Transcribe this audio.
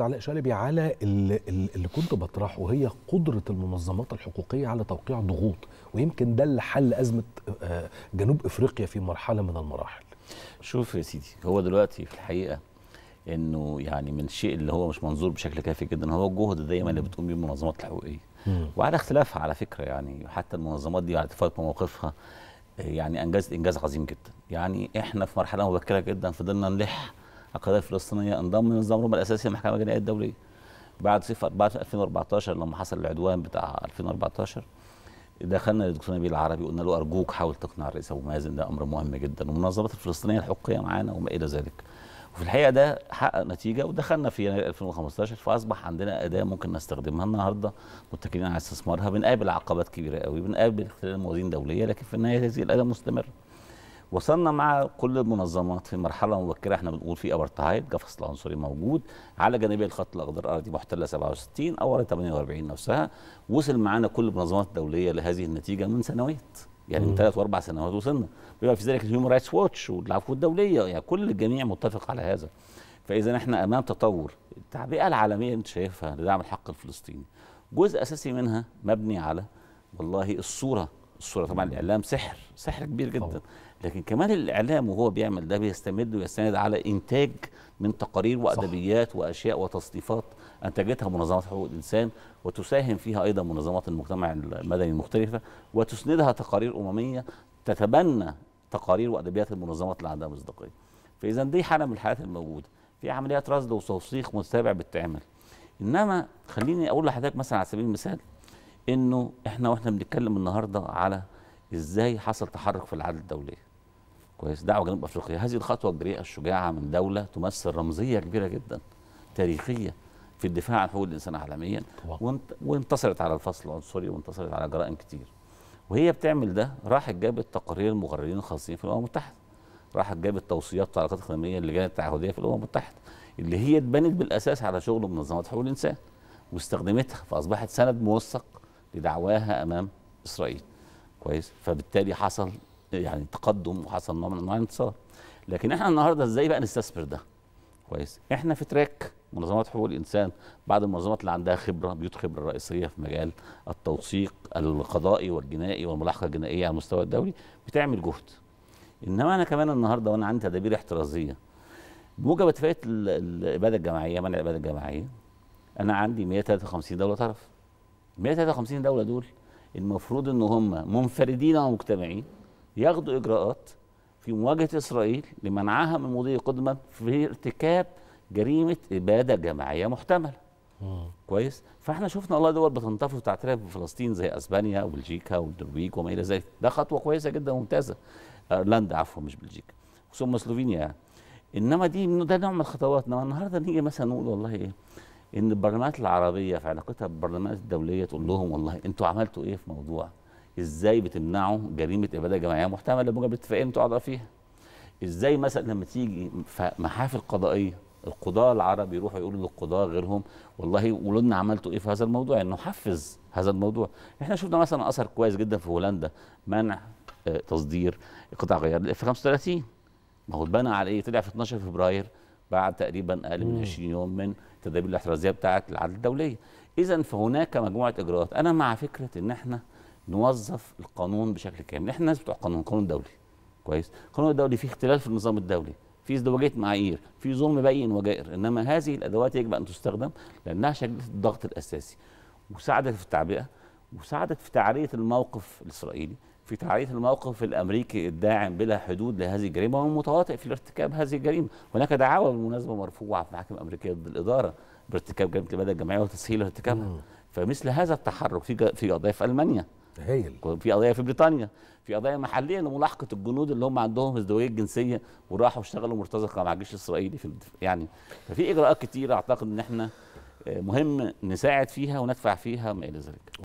علاء شلبي على اللي كنت بطرحه وهي قدرة المنظمات الحقوقية على توقيع ضغوط ويمكن ده اللي حل أزمة آه، جنوب إفريقيا في مرحلة من المراحل شوف يا سيدي هو دلوقتي في الحقيقة انه يعني من الشيء اللي هو مش منظور بشكل كافي جدا هو الجهد دايما اللي بتقوم بيه المنظمات الحقوقيه وعلى اختلافها على فكره يعني حتى المنظمات دي على اتفاق مواقفها آه، يعني انجزت انجاز عظيم جدا يعني احنا في مرحله مبكره جدا فضلنا نلح القضيه الفلسطينيه انضم لنظام روما الاساسي المحكمه الجنائيه الدوليه بعد صيف 4 2014 لما حصل العدوان بتاع 2014 دخلنا للدكتور نبيل العربي قلنا له ارجوك حاول تقنع الرئيس ابو مازن ده امر مهم جدا والمنظمات الفلسطينيه الحقوقيه معانا وما الى ذلك وفي الحقيقه ده حقق نتيجه ودخلنا في يناير 2015 فاصبح عندنا اداه ممكن نستخدمها النهارده متكلين على استثمارها بنقابل عقبات كبيره قوي بنقابل اختلال موازين دوليه لكن في النهايه هذه الاداه مستمره وصلنا مع كل المنظمات في مرحله مبكره احنا بنقول في ابرتهايد قفص العنصري موجود على جانبي الخط الاخضر اراضي محتله 67 او اراضي 48 نفسها وصل معانا كل المنظمات الدوليه لهذه النتيجه من سنوات يعني من ثلاث واربع سنوات وصلنا بما في ذلك الهيومن رايتس واتش والعفو الدوليه يعني كل الجميع متفق على هذا فاذا احنا امام تطور التعبئه العالميه انت شايفها لدعم الحق الفلسطيني جزء اساسي منها مبني على والله الصوره الصوره طبعا الاعلام سحر سحر كبير جدا لكن كمان الاعلام وهو بيعمل ده بيستمد ويستند على انتاج من تقارير وادبيات صح. واشياء وتصنيفات انتجتها منظمات حقوق الانسان وتساهم فيها ايضا منظمات المجتمع المدني المختلفه وتسندها تقارير امميه تتبنى تقارير وادبيات المنظمات اللي عندها مصداقيه. فاذا دي حاله من الحالات الموجوده في عمليات رصد وتوثيق متتابع بتتعمل. انما خليني اقول لحضرتك مثلا على سبيل المثال انه احنا واحنا بنتكلم النهارده على ازاي حصل تحرك في العدل الدوليه كويس دعوه جنوب افريقيا هذه الخطوه الجريئه الشجاعه من دوله تمثل رمزيه كبيره جدا تاريخيه في الدفاع عن حقوق الانسان عالميا وانتصرت على الفصل العنصري وانتصرت على جرائم كتير وهي بتعمل ده راحت جابت تقارير المغررين الخاصين في الامم المتحده راحت جابت توصيات العلاقات الخدميه اللجان التعهديه في الامم المتحده اللي هي اتبنت بالاساس على شغل منظمات حقوق الانسان واستخدمتها فاصبحت سند موثق لدعواها امام اسرائيل كويس فبالتالي حصل يعني تقدم وحصل نوع من انواع الانتصار لكن احنا النهارده ازاي بقى نستثمر ده كويس احنا في تراك منظمات حقوق الانسان بعض المنظمات اللي عندها خبره بيوت خبره رئيسيه في مجال التوثيق القضائي والجنائي والملاحقه الجنائيه على المستوى الدولي بتعمل جهد انما انا كمان النهارده وانا عندي تدابير احترازيه بموجب اتفاقيه الاباده الجماعيه منع الاباده الجماعيه انا عندي 153 دوله طرف 153 دوله دول المفروض ان هم منفردين او مجتمعين ياخدوا اجراءات في مواجهه اسرائيل لمنعها من المضي قدما في ارتكاب جريمه اباده جماعيه محتمله. كويس؟ فاحنا شفنا الله دول بتنتفض وتعترف بفلسطين زي اسبانيا وبلجيكا والنرويج وما الى ذلك، ده خطوه كويسه جدا وممتازه. ايرلندا عفوا مش بلجيكا ثم سلوفينيا يعني. انما دي ده نوع من الخطوات انما النهارده نيجي مثلا نقول والله ايه ان البرلمانات العربيه في علاقتها بالبرلمانات الدوليه تقول لهم والله انتوا عملتوا ايه في موضوع ازاي بتمنعوا جريمه اباده جماعيه محتمله بموجب الاتفاقيه انتوا اعضاء فيها ازاي مثلا لما تيجي محافل قضائيه القضاة العرب يروحوا يقولوا للقضاة غيرهم والله قولوا لنا عملتوا ايه في هذا الموضوع يعني نحفز هذا الموضوع احنا شفنا مثلا اثر كويس جدا في هولندا منع آه، تصدير قطع غيار في 35 ما هو اتبنى على ايه طلع في 12 فبراير بعد تقريبا اقل من 20 يوم من التدابير الاحترازيه بتاعه العدل الدوليه اذا فهناك مجموعه اجراءات انا مع فكره ان احنا نوظف القانون بشكل كامل احنا ناس بتوع قانون قانون دولي كويس القانون الدولي فيه اختلال في النظام الدولي في ازدواجيه معايير في ظلم بين وجائر انما هذه الادوات يجب ان تستخدم لانها شكلت الضغط الاساسي وساعدت في التعبئه وساعدت في تعريه الموقف الاسرائيلي في تعريف الموقف الامريكي الداعم بلا حدود لهذه الجريمه والمتواطئ في ارتكاب هذه الجريمه، هناك دعاوى بالمناسبه مرفوعه في المحاكم الامريكيه ضد الاداره بارتكاب جريمه الاباده الجماعيه وتسهيل ارتكابها. فمثل هذا التحرك في في قضايا في المانيا هايل في قضايا في بريطانيا في قضايا محليه لملاحقه الجنود اللي هم عندهم ازدواجيه الجنسيه وراحوا اشتغلوا مرتزقه مع الجيش الاسرائيلي في يعني ففي اجراءات كثيره اعتقد ان احنا آه، مهم نساعد فيها وندفع فيها ما الى ذلك